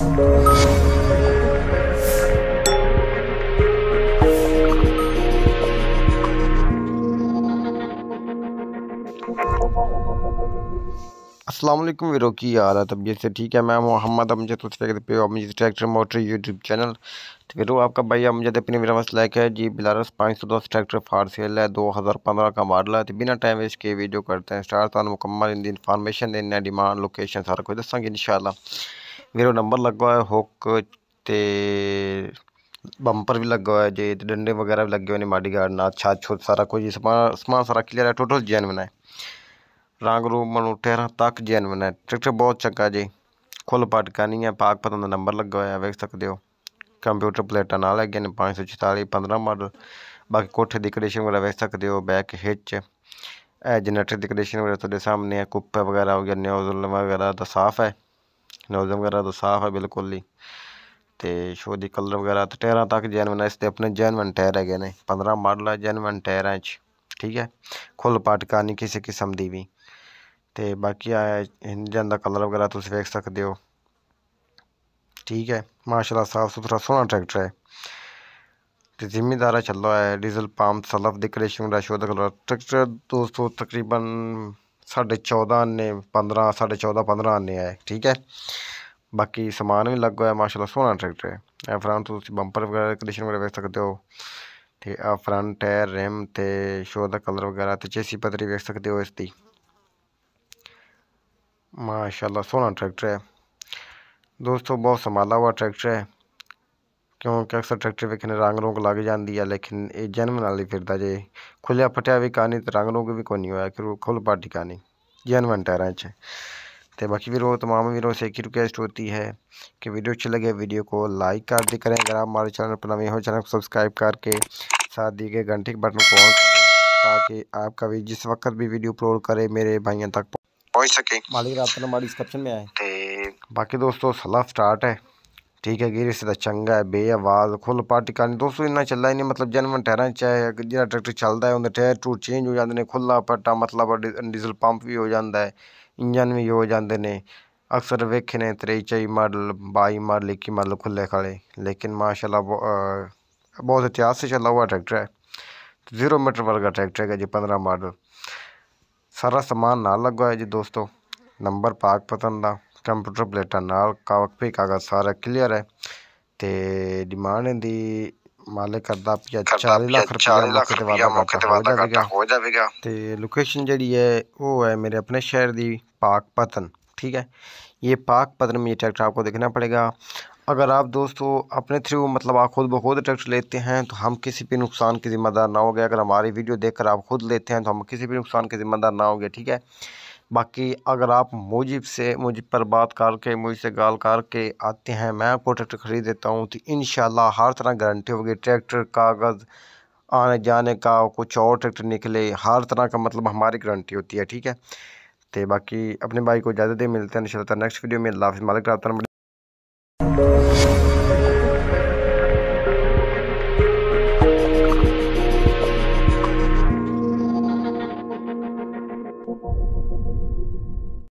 असलम वीरो की हाल है तबियत से ठीक है मैं Mohammad Amjad tractor motor YouTube channel तो वीरो आपका भाई अमजद अपने मेरा लाइक है जी बिलारस पाँच सौ दस ट्रैक्टर फार सेल है दो हज़ार पंद्रह का मॉडल है तो बिना टाइम वेस्ट के वीडियो करते हैं स्टार्ट मुकम्मल इन दिन इन्फॉर्मेशन देना डिमांड लोकेशन सारा कुछ दसा इन शाला ਵੀਰੋ ਨੰਬਰ ਲੱਗਾ ਹੋਇਆ ਹੁੱਕ ਤੇ ਬੰਪਰ ਵੀ ਲੱਗਾ ਹੋਇਆ ਜੇ ਤੇ ਡੰਡੇ ਵਗੈਰਾ ਵੀ ਲੱਗੇ ਹੋਏ ਨੇ ਮਾਡੀ ਗਾਰਡ ਨਾਲ ਛਾਤ ਛੋਟ ਸਾਰਾ ਕੁਝ ਸਮਾਨ ਸਾਰਾ ਕਲੀਅਰ ਹੈ ਟੋਟਲ ਜੈਨੂਇਨ ਹੈ ਰੰਗ ਰੂਪ ਮਨੂ ਠਹਿਰਾ ਤੱਕ ਜੈਨੂਇਨ ਹੈ ਟਰੈਕਟਰ ਬਹੁਤ ਚੰਗਾ ਜੀ ਖੁੱਲ ਪਟਕਾ ਨਹੀਂ ਹੈ ਪਾਕ ਪਤਨ ਦਾ ਨੰਬਰ ਲੱਗਾ ਹੋਇਆ ਵੇਖ ਸਕਦੇ ਹੋ ਕੰਪਿਊਟਰ ਪਲੇਟਾਂ ਨਾਲ ਹੈਗੇ ਨੇ 544 15 ਮਾਡਲ ਬਾਕੀ ਕੋਠੇ ਦੀ ਕੰਡੀਸ਼ਨ ਵਗੈਰਾ ਵੇਖ ਸਕਦੇ ਹੋ ਬੈਕ ਹਿੱਚ ਇਹ ਜਨਰੇਟਰ ਦੀ ਕੰਡੀਸ਼ਨ ਵਗੈਰਾ ਤੁਹਾਡੇ ਸਾਹਮਣੇ ਹੈ ਕੁੱਪਾ ਵਗੈਰਾ ਹੋ ਗਿਆ ਨਿਊਜ਼ਲ ਵਗੈਰਾ ਦਾ ਸਾਫ਼ ਹੈ नोज़म वगैरह तो साफ है बिल्कुल ही तो शो की कलर वगैरह तो टायर तक जैनवन इसदे अपने जैनवन टायर है ने मॉडल माडल है जैनवन टायर ठीक है खुल पाटका नहीं किसी किस्म की भी तो बाकी इंजन का कलर वगैरह तुम वेख सकते हो ठीक है माशाला साफ सुथरा सोहना ट्रैक्टर है तो जिमीदारा चलो है डीजल पंप सलफ दी शो कलर ट्रैक्टर दोस्तों तकरीबन साढ़े चौदह आने पंद्रह साढ़े चौदह पंद्रह आने आए ठीक है बाकी समान भी अलग है माशाला सोहना ट्रैक्टर है फ्रंट तो बंपर वगैरह कंडीशन वगैरह वेख सकते हो है फ्रंट टायर रिम तो शो का कलर वगैरह तो चेसी पत्री वेख सकते हो इसकी माशाला सोह्ना ट्रैक्टर है दोस्तों बहुत संभाला हुआ ट्रैक्टर है क्योंकि अक्सर ट्रैक्टर वेखने रंग रोंग लग जाती है लेकिन ये जन्म ਨਾਲ ਹੀ जे खुलिया फटिया भी कहानी तो रंग ਰੰਗ भी ਵੀ नहीं ਨਹੀਂ ਹੋਇਆ खुल ਖੁੱਲ कहानी ਕਾਨੀ टायर तो बाकी वीरों तमाम वीरों से एक ही रिक्वेस्ट होती है कि वीडियो अच्छी लगे वीडियो को लाइक कर दी करें अगर आप हमारे चैनल पर नवे हो चैनल को सब्सक्राइब करके साथ दिए गए घंटे के बटन को ऑन कर दें ताकि आपका भी जिस वक्त भी वीडियो अपलोड करे मेरे भाइयों तक पहुँच सके मालिक रात नंबर डिस्क्रिप्शन में आए बाकी दोस्तों सलाह स्टार्ट है ठीक है कि इसदा तो चंगा है बे आवाज खुल पार्टी करनी दोस्तों इन्ना चलना ही नहीं मतलब जनमन ठहरा चाहे जो ट्रैक्टर चलता है उं'दे ठहर टूर चेंज हो जाते हैं खुला पट्टा मतलब डीजल पंप भी हो जाता है इंजन भी हो जाते हैं अक्सर वेखे ने त्रेई चई मॉडल बाई मॉडल इक्की मॉडल खुले खाले लेकिन बो बहुत इतिहास से चला हुआ ट्रैक्टर है ज़ीरो मीटर वाला ट्रैक्टर है जी पंद्रह मॉडल सारा समान ना लगा है जी दोस्तों नंबर पाक पतन का कंप्यूटर प्लेटा नाल ਕਾਪੀ भी कागज़ सारा क्लियर है तो डिमांड ਮਾਲਕ मालिक करता 40 ਲੱਖ लाख ਮੌਕੇ ਤੇ ਵਾਅਦਾ ਕਰਦਾ ਹੋ ਜਾਵੇਗਾ ਤੇ अपने शहर की पाक पतन ठीक है ये पाक पतन में ये ट्रैक्टर आपको देखना पड़ेगा अगर आप दोस्तों अपने थ्रू मतलब आप खुद ब खुद ट्रैक्टर लेते हैं तो हम किसी भी नुकसान के ज़िम्मेदार ना हो गए अगर हमारी वीडियो देखकर आप खुद लेते हैं तो हम किसी भी नुकसान के ज़िम्मेदार ना हो गए ठीक है बाकी अगर आप मुजिब से मुझ पर बात करके मुझसे गाल करके आते हैं मैं आपको ट्रैक्टर ख़रीद देता हूँ तो इन हर तरह गारंटी होगी ट्रैक्टर कागज़ आने जाने का कुछ और ट्रैक्टर निकले हर तरह का मतलब हमारी गारंटी होती है ठीक है तो बाकी अपने भाई को ज़्यादा दे मिलते हैं इन नेक्स्ट वीडियो में अल्लाह मालिक